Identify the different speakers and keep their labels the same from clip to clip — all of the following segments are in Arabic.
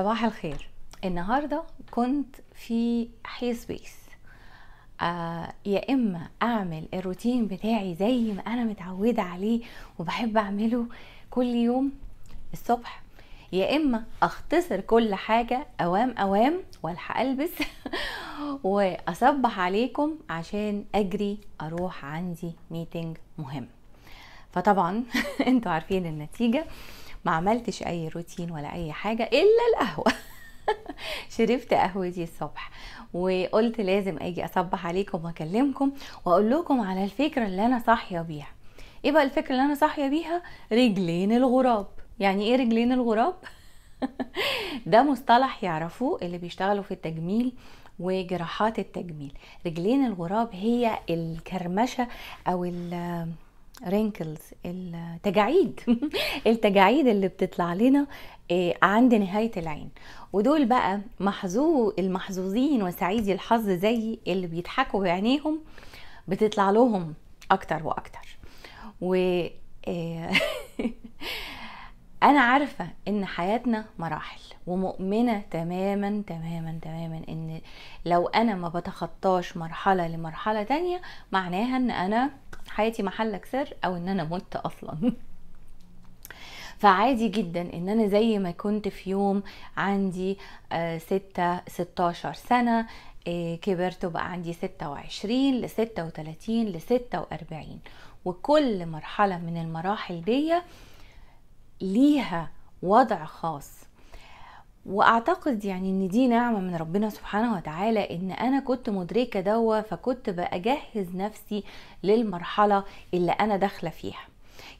Speaker 1: صباح الخير النهارده كنت في حي سبيس آه يا اما اعمل الروتين بتاعي زي ما انا متعوده عليه وبحب اعمله كل يوم الصبح يا اما اختصر كل حاجه اوام اوام والحق البس واصبح عليكم عشان اجري اروح عندي ميتنج مهم فطبعا انتوا عارفين النتيجه ما عملتش اي روتين ولا اي حاجه الا القهوه شربت قهوتي الصبح وقلت لازم اجي اصبح عليكم واكلمكم واقول لكم على الفكره اللي انا صاحيه بيها ايه بقى الفكره اللي انا صاحيه بيها رجلين الغراب يعني ايه رجلين الغراب ده مصطلح يعرفوه اللي بيشتغلوا في التجميل وجراحات التجميل رجلين الغراب هي الكرمشه او رينكلز التجاعيد التجاعيد اللي بتطلع لنا آه، عند نهاية العين ودول بقى محظوظ المحظوظين وسعيدي الحظ زي اللي بيضحكوا بعينيهم بتطلع لهم أكتر وأكتر و آه، أنا عارفة إن حياتنا مراحل ومؤمنة تماما تماما تماما إن لو أنا ما بتخطاش مرحلة لمرحلة تانية معناها إن أنا حياتي محلك سر او ان انا مت اصلا فعادي جدا ان انا زي ما كنت في يوم عندي آه، ستة ستاشر سنة آه، كبرت وبقى عندي ستة وعشرين لستة وتلاتين لستة واربعين وكل مرحلة من المراحل دي ليها وضع خاص واعتقد يعني ان دي نعمة من ربنا سبحانه وتعالى ان انا كنت مدركة دوا فكنت بأجهز نفسي للمرحلة اللي انا داخلة فيها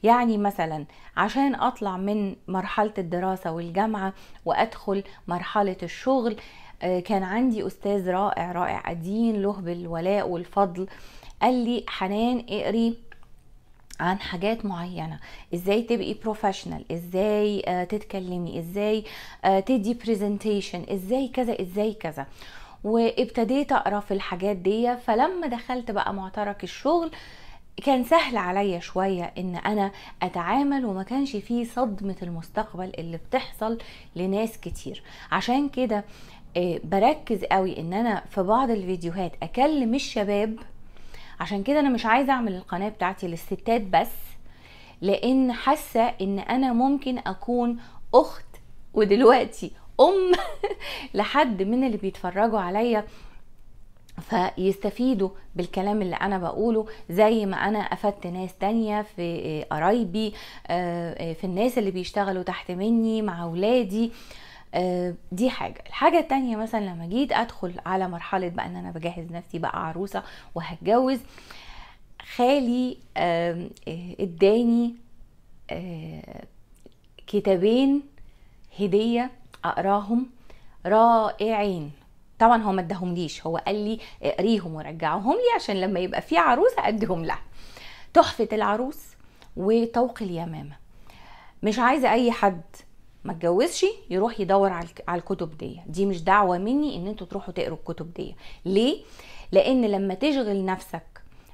Speaker 1: يعني مثلا عشان اطلع من مرحلة الدراسة والجامعة وادخل مرحلة الشغل آه، كان عندي استاذ رائع رائع الدين له بالولاء والفضل قال لي حنان اقري عن حاجات معينه ازاي تبقي بروفيشنال ازاي آه، تتكلمي ازاي آه، تدي برزنتيشن ازاي كذا ازاي كذا وابتديت اقرا في الحاجات دي فلما دخلت بقى معترك الشغل كان سهل عليا شوية ان انا اتعامل وما كانش فيه صدمة المستقبل اللي بتحصل لناس كتير عشان كده آه، بركز قوي ان انا في بعض الفيديوهات اكلم الشباب عشان كده انا مش عايزه اعمل القناه بتاعتي للستات بس لان حاسه ان انا ممكن اكون اخت ودلوقتي ام لحد من اللي بيتفرجوا عليا فيستفيدوا بالكلام اللي انا بقوله زي ما انا افدت ناس تانية في آه، قرايبي آه، آه، في الناس اللي بيشتغلوا تحت مني مع ولادي آه، دي حاجة الحاجة التانية مثلا لما جيت ادخل على مرحلة بقى ان انا بجهز نفسي بقى عروسة وهتجوز خالي اداني آه، كتابين هدية اقراهم رائعين طبعا هو ما اداهمليش هو قال لي اقريهم ورجعهم لي عشان لما يبقى في عروسه اديهم لها تحفه العروس وطوق اليمامه مش عايزه اي حد ما تجوزش يروح يدور على الكتب دي دي مش دعوه مني ان انتوا تروحوا تقروا الكتب دي ليه لان لما تشغل نفسك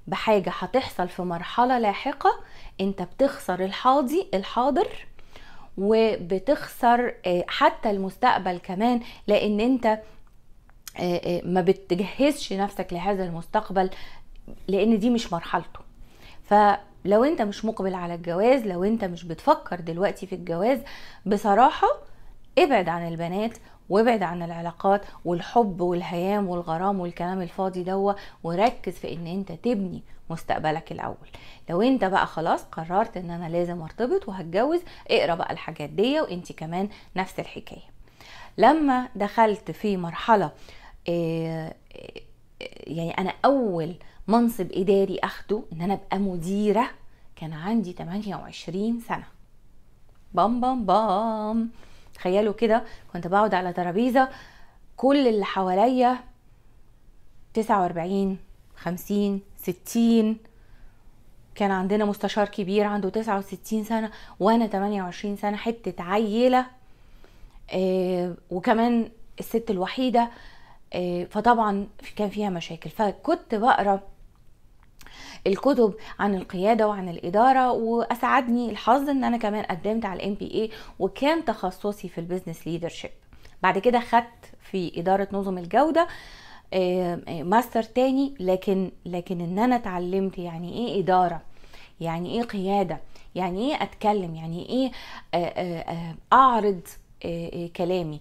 Speaker 1: بحاجه هتحصل في مرحله لاحقه انت بتخسر الحاضي الحاضر وبتخسر آه، حتى المستقبل كمان لان انت آه، آه، ما بتجهزش نفسك لهذا المستقبل لان دي مش مرحلته ف لو انت مش مقبل على الجواز لو انت مش بتفكر دلوقتي في الجواز بصراحه ابعد عن البنات وابعد عن العلاقات والحب والهيام والغرام والكلام الفاضي دوا وركز في ان انت تبني مستقبلك الاول لو انت بقى خلاص قررت ان انا لازم ارتبط وهتجوز اقرا بقى الحاجات دي وانت كمان نفس الحكايه لما دخلت في مرحله آه، آه، يعني انا اول منصب إداري أخده إن أنا أبقى مديرة كان عندي 28 سنة بام بام بام تخيلوا كده كنت بقعد على ترابيزة كل اللي حواليا 49 50 60 كان عندنا مستشار كبير عنده 69 سنة وأنا 28 سنة حتة عيلة آه، وكمان الست الوحيدة آه، فطبعا كان فيها مشاكل فكنت بقرا الكتب عن القياده وعن الاداره واسعدني الحظ ان انا كمان قدمت على الام بي اي وكان تخصصي في البيزنس ليدرشيب بعد كده خدت في اداره نظم الجوده ماستر آه، آه، تاني لكن لكن ان انا اتعلمت يعني ايه اداره يعني ايه قياده يعني ايه اتكلم يعني ايه آه، اعرض كلامي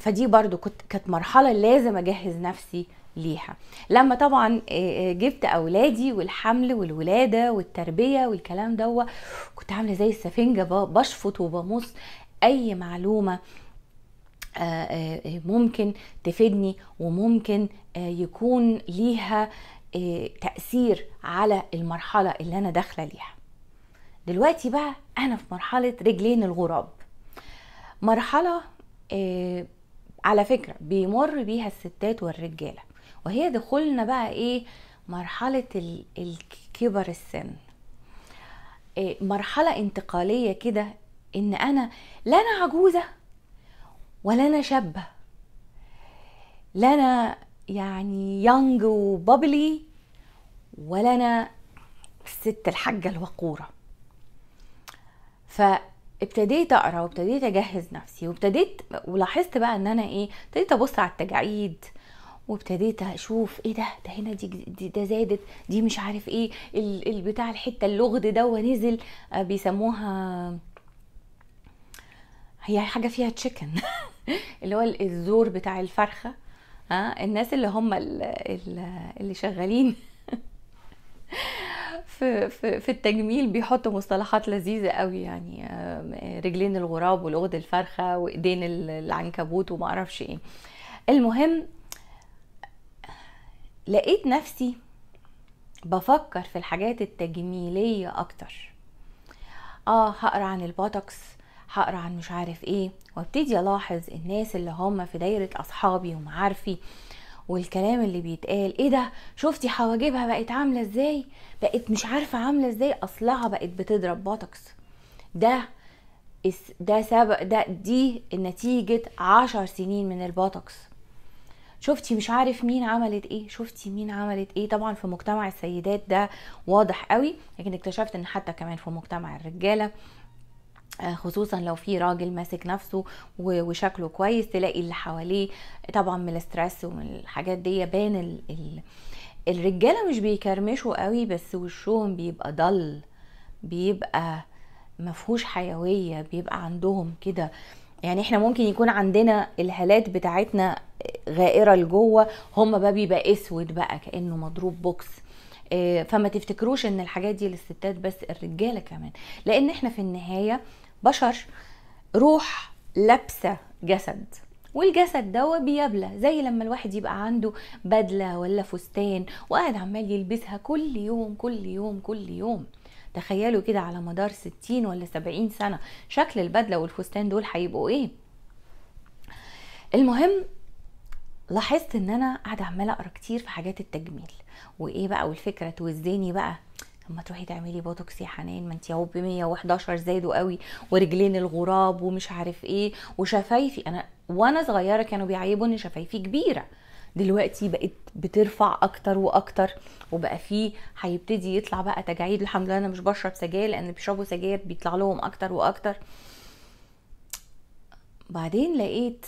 Speaker 1: فدي برضو كنت كانت مرحله لازم اجهز نفسي ليها لما طبعا آه، آه، جبت اولادي والحمل والولاده والتربيه والكلام دوت كنت عامله زي السفنجه بشفط وبمص اي معلومه آه، ممكن تفيدني وممكن يكون ليها تاثير على المرحله اللي انا داخله ليها دلوقتي بقى انا في مرحله رجلين الغراب مرحله على فكره بيمر بيها الستات والرجاله وهي دخولنا بقى ايه مرحلة الكبر السن إيه، مرحلة انتقالية كده ان انا لا انا عجوزة ولا انا شابة لا انا يعني يونج وبابلي ولا انا الست الحاجة الوقورة فابتديت اقرا وابتديت اجهز نفسي وابتديت ولاحظت بقى ان انا ايه ابتديت ابص على التجاعيد وابتديت اشوف ايه ده ده هنا دي, دي ده زادت دي مش عارف ايه البتاع الحته اللغد ده نزل آه، بيسموها هي حاجه فيها تشيكن اللي هو الزور بتاع الفرخه ها آه، الناس اللي هم اللي شغالين في في في التجميل بيحطوا مصطلحات لذيذه قوي يعني آه، رجلين الغراب ولغد الفرخه وايدين العنكبوت وما اعرفش ايه المهم لقيت نفسي بفكر في الحاجات التجميلية أكتر اه هقرا عن البوتوكس هقرا عن مش عارف ايه وابتدي الاحظ الناس اللي هم في دايرة اصحابي ومعارفي والكلام اللي بيتقال ايه ده شفتي حواجبها بقت عاملة ازاي بقت مش عارفة عاملة ازاي اصلها بقت بتضرب بوتوكس ده ده سبب ده دي نتيجة عشر سنين من البوتوكس شفتي مش عارف مين عملت ايه شفتي مين عملت ايه طبعا في مجتمع السيدات ده واضح قوي لكن اكتشفت ان حتى كمان في مجتمع الرجاله آه، خصوصا لو في راجل ماسك نفسه وشكله كويس تلاقي اللي حواليه طبعا من الاسترس ومن الحاجات دي بان ال... ال... الرجاله مش بيكرمشوا قوي بس وشهم بيبقى ضل بيبقى مفهوش حيويه بيبقى عندهم كده يعني احنا ممكن يكون عندنا الهالات بتاعتنا غائره لجوه هم بقى بيبقى اسود بقى كانه مضروب بوكس آه، فما تفتكروش ان الحاجات دي للستات بس الرجاله كمان لان احنا في النهايه بشر روح لابسه جسد والجسد ده بيبلى زي لما الواحد يبقى عنده بدله ولا فستان وقاعد عمال يلبسها كل يوم كل يوم كل يوم تخيلوا كده على مدار 60 ولا 70 سنه شكل البدله والفستان دول هيبقوا ايه المهم لاحظت ان انا قاعده عماله اقرا كتير في حاجات التجميل وايه بقى والفكره توزني بقى لما تروحي تعملي بوتوكس يا حنان ما انت يا رب 111 زادوا قوي ورجلين الغراب ومش عارف ايه وشفايفي انا وانا صغيره كانوا بيعيبوا ان شفايفي كبيره دلوقتي بقت بترفع اكتر واكتر وبقى فيه هيبتدي يطلع بقى تجاعيد الحمد لله انا مش بشرب سجاير لان بيشربوا سجاير بيطلع لهم اكتر واكتر بعدين لقيت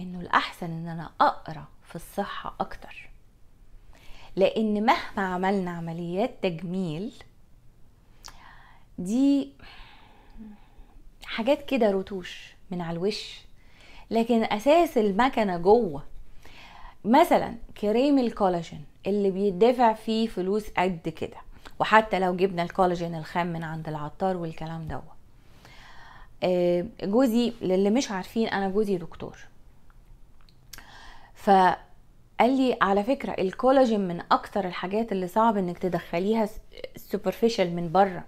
Speaker 1: انه الاحسن ان انا اقرا في الصحه اكتر لان مهما عملنا عمليات تجميل دي حاجات كده رتوش من على الوش لكن اساس المكنه جوه مثلا كريم الكولاجين اللي بيدفع فيه فلوس قد كده وحتى لو جبنا الكولاجين الخام من عند العطار والكلام دوت آه، جوزي للي مش عارفين انا جوزي دكتور فقال لي على فكره الكولاجين من اكتر الحاجات اللي صعب انك تدخليها سوبرفيشال من بره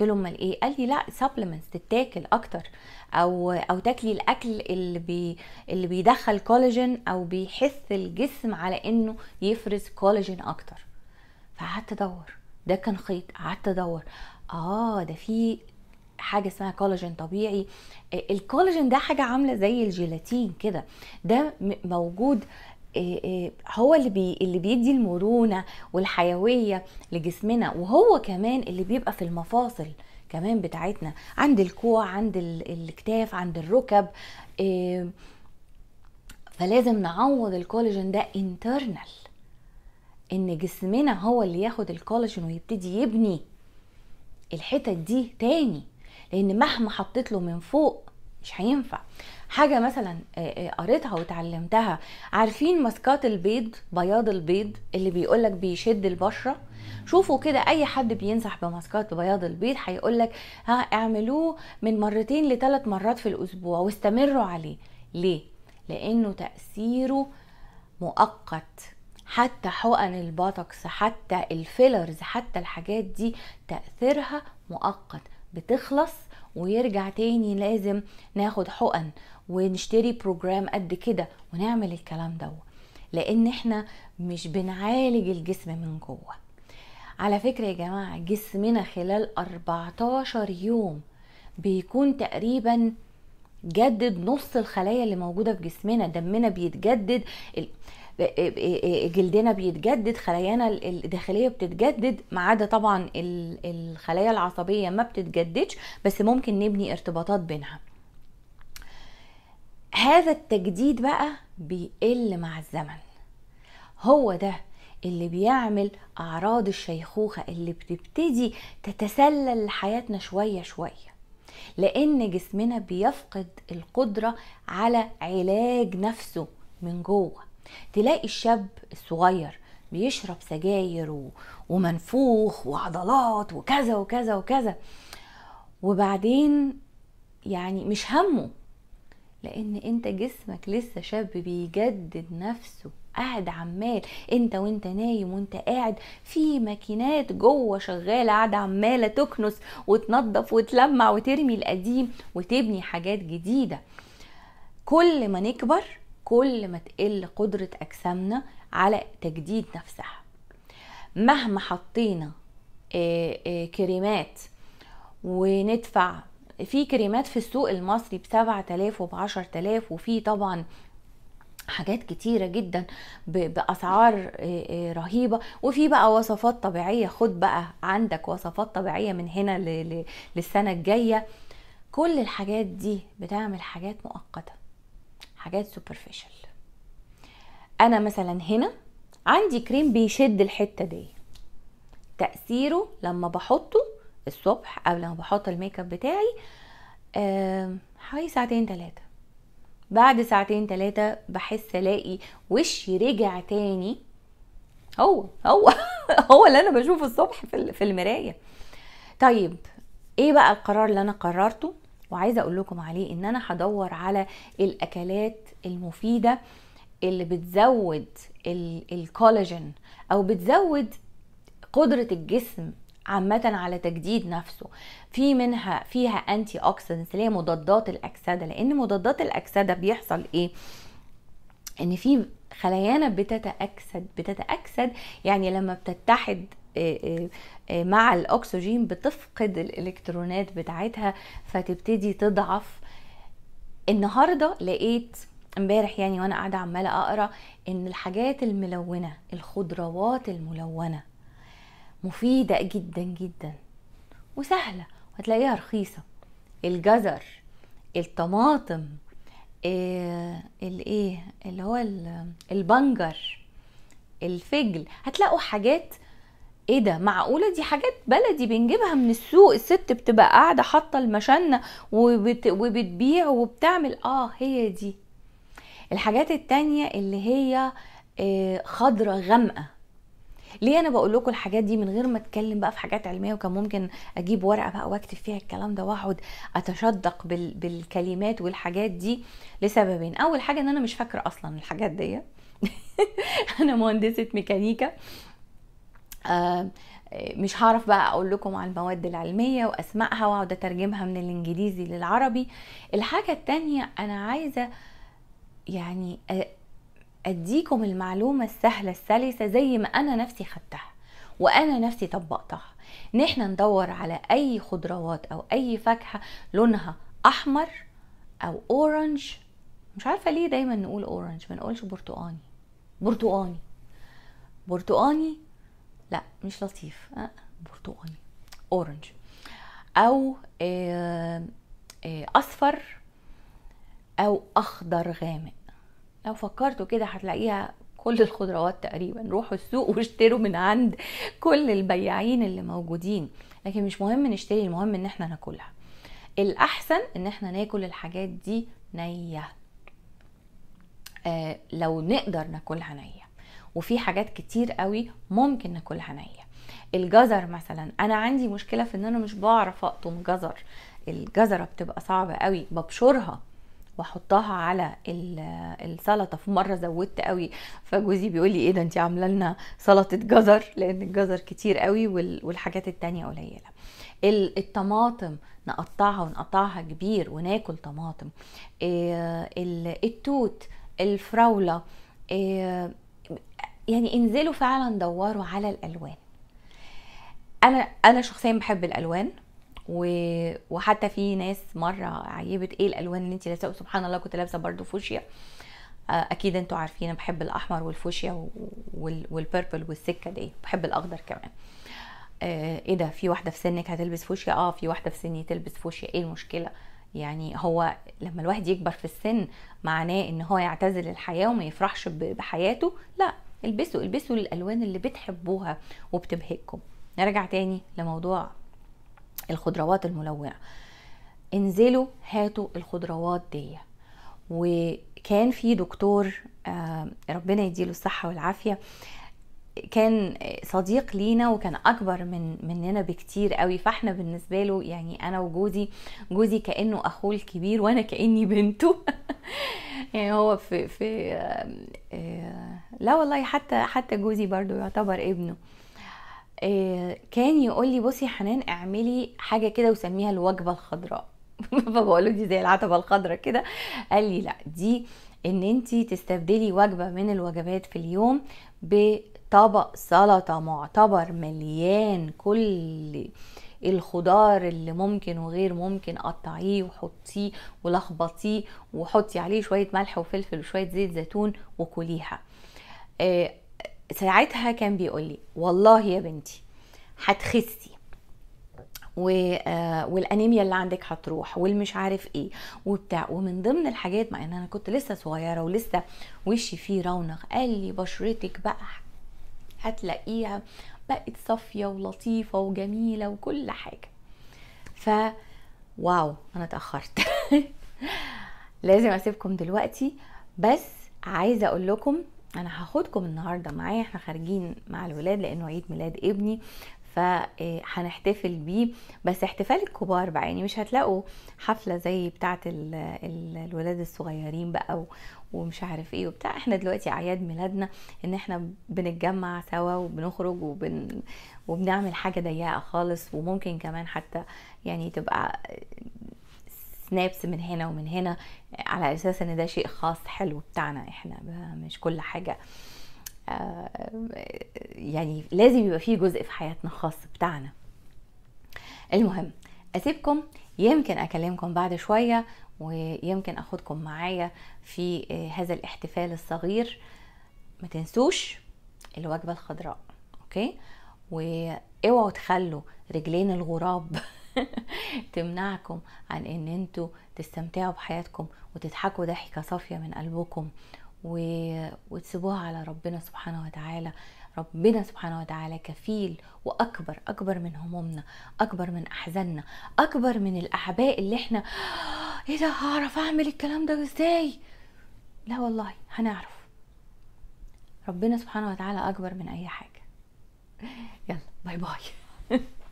Speaker 1: قلت له امال ايه قال لي لا سبلمنتس تتاكل اكتر او او تاكلي الاكل اللي بي اللي بيدخل كولاجين او بيحث الجسم على انه يفرز كولاجين اكتر فقعدت ادور ده كان خيط قعدت ادور اه ده في حاجه اسمها كولاجين طبيعي آه، الكولاجين ده حاجه عامله زي الجيلاتين كده ده موجود إيه، إيه، هو اللي بي اللي بيدي المرونه والحيويه لجسمنا وهو كمان اللي بيبقى في المفاصل كمان بتاعتنا عند الكوع عند الاكتاف عند الركب إيه، فلازم نعوض الكولاجين ده انترنال ان جسمنا هو اللي ياخد الكولاجين ويبتدي يبني الحتت دي تاني لان مهما حطيت له من فوق مش هينفع حاجة مثلا آه، آه، قريتها وتعلمتها عارفين ماسكات البيض بياض البيض اللي بيقولك بيشد البشرة شوفوا كده اي حد بينصح بماسكات بياض البيض هيقولك ها اعملوه من مرتين لثلاث مرات في الاسبوع واستمروا عليه ليه لانه تأثيره مؤقت حتى حقن البوتوكس حتى الفيلرز حتى الحاجات دي تأثيرها مؤقت بتخلص ويرجع تاني لازم ناخد حقن ونشتري بروجرام قد كده ونعمل الكلام ده لان احنا مش بنعالج الجسم من جوه على فكرة يا جماعة جسمنا خلال 14 يوم بيكون تقريبا جدد نص الخلايا اللي موجودة في جسمنا دمنا بيتجدد جلدنا بيتجدد خلايانا الداخليه بتتجدد ما عدا طبعا الخلايا العصبيه ما بتتجددش بس ممكن نبني ارتباطات بينها هذا التجديد بقى بيقل مع الزمن هو ده اللي بيعمل اعراض الشيخوخه اللي بتبتدي تتسلل لحياتنا شويه شويه لان جسمنا بيفقد القدره على علاج نفسه من جوه تلاقي الشاب الصغير بيشرب سجاير ومنفوخ وعضلات وكذا وكذا وكذا وبعدين يعني مش همه لان انت جسمك لسه شاب بيجدد نفسه قاعد عمال انت وانت نايم وانت قاعد في ماكينات جوه شغاله قاعده عماله تكنس وتنظف وتلمع وترمي القديم وتبني حاجات جديده كل ما نكبر كل ما تقل قدرة أجسامنا على تجديد نفسها مهما حطينا آه، آه، كريمات وندفع في كريمات في السوق المصري بسبعة آلاف وبعشر آلاف وفي طبعا حاجات كتيرة جدا بأسعار آه، رهيبة وفي بقى وصفات طبيعية خد بقى عندك وصفات طبيعية من هنا للسنة الجاية كل الحاجات دي بتعمل حاجات مؤقته حاجات سوبرفيشال انا مثلا هنا عندي كريم بيشد الحته دي تاثيره لما بحطه الصبح او لما بحط الميك اب بتاعي حوالي ساعتين ثلاثه بعد ساعتين ثلاثه بحس الاقي وشي رجع تاني هو هو هو اللي انا بشوفه الصبح في المرايه طيب ايه بقى القرار اللي انا قررته وعايزه اقول لكم عليه ان انا هدور على الاكلات المفيده اللي بتزود الكولاجين او بتزود قدره الجسم عامة على تجديد نفسه في منها فيها انتي اوكسيدنتس اللي هي مضادات الاكسده لان مضادات الاكسده بيحصل ايه ان في خلايانا بتتاكسد بتتاكسد يعني لما بتتحد آه، آه، آه، مع الاكسجين بتفقد الالكترونات بتاعتها فتبتدي تضعف النهارده لقيت امبارح يعني وانا قاعده عماله اقرا ان الحاجات الملونه الخضروات الملونه مفيده جدا جدا وسهله وهتلاقيها رخيصه الجزر الطماطم إيه الايه اللي هو البنجر الفجل هتلاقوا حاجات ايه ده معقوله دي حاجات بلدي بنجيبها من السوق الست بتبقى قاعده حاطه المشنه وبت... وبتبيع وبتعمل اه هي دي الحاجات التانية اللي هي آه، خضرة غامقة ليه انا بقول لكم الحاجات دي من غير ما اتكلم بقى في حاجات علميه وكان ممكن اجيب ورقه بقى واكتب فيها الكلام ده واقعد اتشدق بال... بالكلمات والحاجات دي لسببين اول حاجه ان انا مش فاكره اصلا الحاجات دي انا مهندسه ميكانيكا آه، مش هعرف بقى اقول لكم على المواد العلميه واسمائها واقعد اترجمها من الانجليزي للعربي الحاجه التانية انا عايزه يعني آه، اديكم المعلومه السهله السلسه زي ما انا نفسي خدتها وانا نفسي طبقتها ان احنا ندور على اي خضروات او اي فاكهه لونها احمر او اورنج مش عارفه ليه دايما نقول اورنج ما نقولش برتقاني برتقاني برتقاني لا مش لطيف برتقالي آه، برتقاني اورنج او آه، آه، اصفر او اخضر غامق لو فكرتوا كده هتلاقيها كل الخضروات تقريبا روحوا السوق واشتروا من عند كل البياعين اللي موجودين لكن مش مهم نشتري المهم ان احنا ناكلها الاحسن ان احنا ناكل الحاجات دي نيه آه لو نقدر ناكلها نيه وفي حاجات كتير قوي ممكن ناكلها نيه الجزر مثلا انا عندي مشكله في ان انا مش بعرف اقطم جزر الجزره بتبقى صعبه قوي ببشرها واحطها على السلطه في مره زودت قوي فجوزي بيقول لي ايه ده انت عامله لنا سلطه جزر لان الجزر كتير قوي والحاجات التانية قليله الطماطم نقطعها ونقطعها كبير وناكل طماطم آه، التوت الفراوله آه، يعني انزلوا فعلا دوروا على الالوان انا انا شخصيا بحب الالوان و... وحتى في ناس مره عيبت ايه الالوان اللي انت لابسه سبحان الله كنت لابسه برضو فوشيا آه، اكيد انتوا عارفين بحب الاحمر والفوشيا وال... والبيربل والسكه دي بحب الاخضر كمان آه، ايه ده في واحده في سنك هتلبس فوشيا اه في واحده في سني تلبس فوشيا ايه المشكله يعني هو لما الواحد يكبر في السن معناه ان هو يعتزل الحياه وما يفرحش بحياته لا البسوا البسوا الالوان اللي بتحبوها وبتبهجكم نرجع تاني لموضوع الخضروات الملونه انزلوا هاتوا الخضروات دي وكان في دكتور آه، ربنا يديله الصحه والعافيه كان صديق لينا وكان اكبر من مننا بكتير قوي فاحنا بالنسبه له يعني انا وجوزي جوزي كانه اخوه الكبير وانا كاني بنته يعني هو في في آه، آه، لا والله حتى حتى جوزي برضو يعتبر ابنه آه، كان يقول لي بصي حنان اعملي حاجه كده وسميها الوجبه الخضراء فبقول له دي زي العتبه الخضراء كده قال لي لا دي ان انت تستبدلي وجبه من الوجبات في اليوم ب طبق سلطة معتبر مليان كل الخضار اللي ممكن وغير ممكن قطعيه وحطيه ولخبطيه وحطي عليه شوية ملح وفلفل وشوية زيت زيتون وكليها آه، ساعتها كان بيقولي والله يا بنتي هتخسي آه، والانيميا اللي عندك هتروح والمش عارف ايه وبتاع ومن ضمن الحاجات مع ان انا كنت لسه صغيره ولسه وشي فيه رونق قال لي بشرتك بقى هتلاقيها بقت صافية ولطيفة وجميلة وكل حاجة ف واو انا اتأخرت لازم اسيبكم دلوقتي بس عايزة اقول لكم انا هاخدكم النهارده معايا احنا خارجين مع الولاد لانه عيد ميلاد ابني فهنحتفل بيه بس احتفال الكبار بقى يعني مش هتلاقوا حفله زي بتاعه الولاد الصغيرين بقى ومش عارف ايه وبتاع احنا دلوقتي اعياد ميلادنا ان احنا بنتجمع سوا وبنخرج وبن وبنعمل حاجه ضيقه خالص وممكن كمان حتى يعني تبقى سنابس من هنا ومن هنا على اساس ان ده شيء خاص حلو بتاعنا احنا مش كل حاجه آه، يعني لازم يبقى فيه جزء في حياتنا خاص بتاعنا المهم اسيبكم يمكن اكلمكم بعد شويه ويمكن اخدكم معايا في آه، هذا الاحتفال الصغير ما تنسوش الوجبه الخضراء اوكي واوعوا تخلوا رجلين الغراب تمنعكم عن ان انتوا تستمتعوا بحياتكم وتضحكوا ضحكه صافيه من قلبكم وتسيبوها على ربنا سبحانه وتعالى ربنا سبحانه وتعالى كفيل واكبر اكبر من همومنا اكبر من احزاننا اكبر من الاعباء اللي احنا آه، ايه ده هعرف اعمل الكلام ده ازاي لا والله هنعرف ربنا سبحانه وتعالى اكبر من اي حاجه يلا باي باي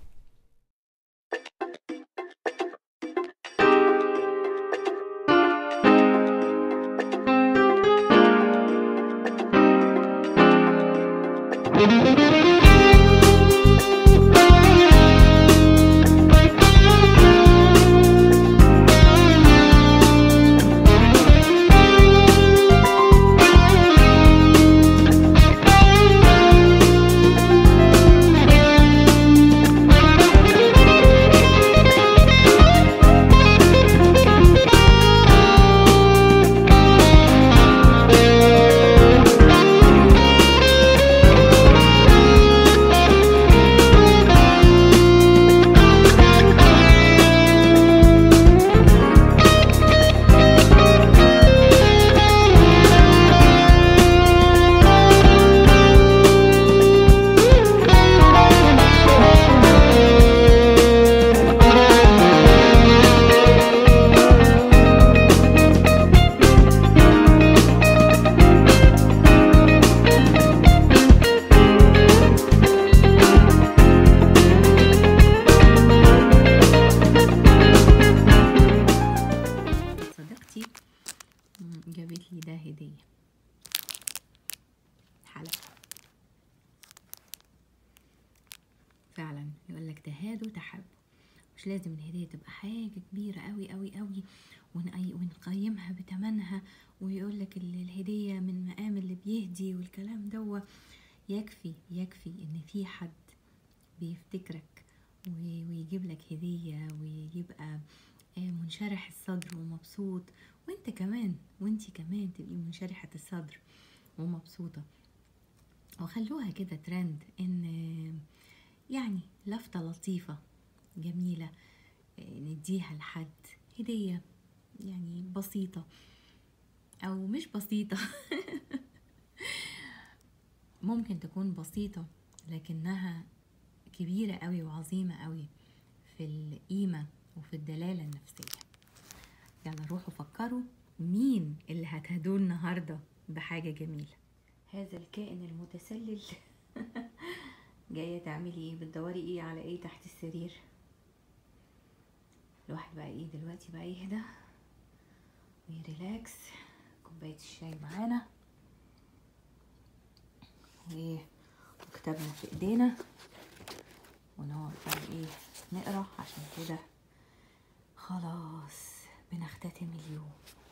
Speaker 1: حاجة كبيرة قوي قوي قوي ونقيمها بتمنها ويقول لك الهدية من مقام اللي بيهدي والكلام دوا يكفي يكفي ان في حد بيفتكرك ويجيب لك هدية ويبقى آه، منشرح الصدر ومبسوط وانت كمان وانت كمان تبقي منشرحة الصدر ومبسوطة وخلوها كده ترند ان يعني لفتة لطيفة جميلة نديها لحد هدية يعني بسيطة أو مش بسيطة ممكن تكون بسيطة لكنها كبيرة قوي وعظيمة قوي في القيمة وفي الدلالة النفسية يلا روحوا فكروا مين اللي هتهدوه النهاردة بحاجة جميلة هذا الكائن المتسلل جاية تعملي ايه بتدوري ايه على ايه تحت السرير الواحد بقى ايه دلوقتي بقى يهدى ويريلاكس كوبايه الشاي معانا وكتابنا في ايدينا ونقعد بقى ايه نقرا عشان كده خلاص بنختتم اليوم